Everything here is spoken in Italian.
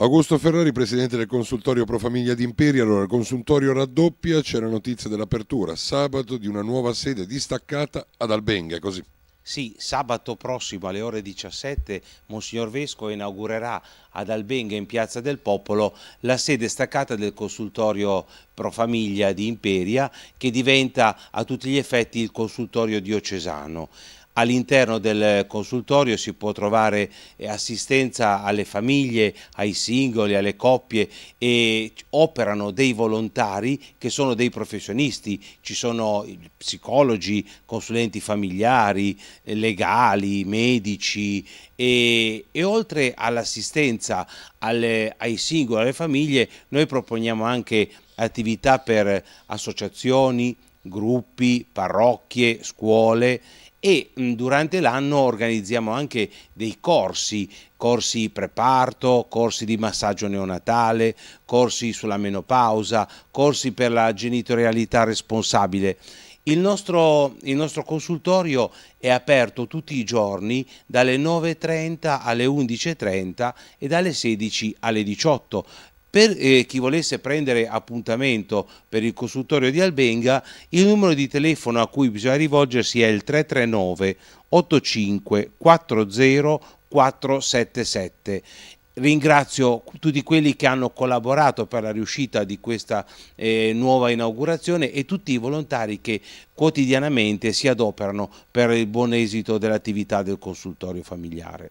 Augusto Ferrari, presidente del consultorio Pro Famiglia di Imperi. Allora, il consultorio raddoppia, c'è la notizia dell'apertura sabato di una nuova sede distaccata ad Albenga, è così. Sì, sabato prossimo alle ore 17 Monsignor Vesco inaugurerà ad Albenga in Piazza del Popolo la sede staccata del consultorio Pro Famiglia di Imperia che diventa a tutti gli effetti il consultorio diocesano. All'interno del consultorio si può trovare eh, assistenza alle famiglie, ai singoli, alle coppie e operano dei volontari che sono dei professionisti, ci sono psicologi, consulenti familiari, eh, legali, medici e, e oltre all'assistenza ai singoli, alle famiglie, noi proponiamo anche attività per associazioni, gruppi, parrocchie, scuole e mm, durante l'anno organizziamo anche dei corsi, corsi preparto, corsi di massaggio neonatale, corsi sulla menopausa, corsi per la genitorialità responsabile. Il nostro, il nostro consultorio è aperto tutti i giorni dalle 9.30 alle 11.30 e dalle 16 alle 18. Per eh, chi volesse prendere appuntamento per il consultorio di Albenga, il numero di telefono a cui bisogna rivolgersi è il 339 85 40 477 ringrazio tutti quelli che hanno collaborato per la riuscita di questa eh, nuova inaugurazione e tutti i volontari che quotidianamente si adoperano per il buon esito dell'attività del consultorio familiare.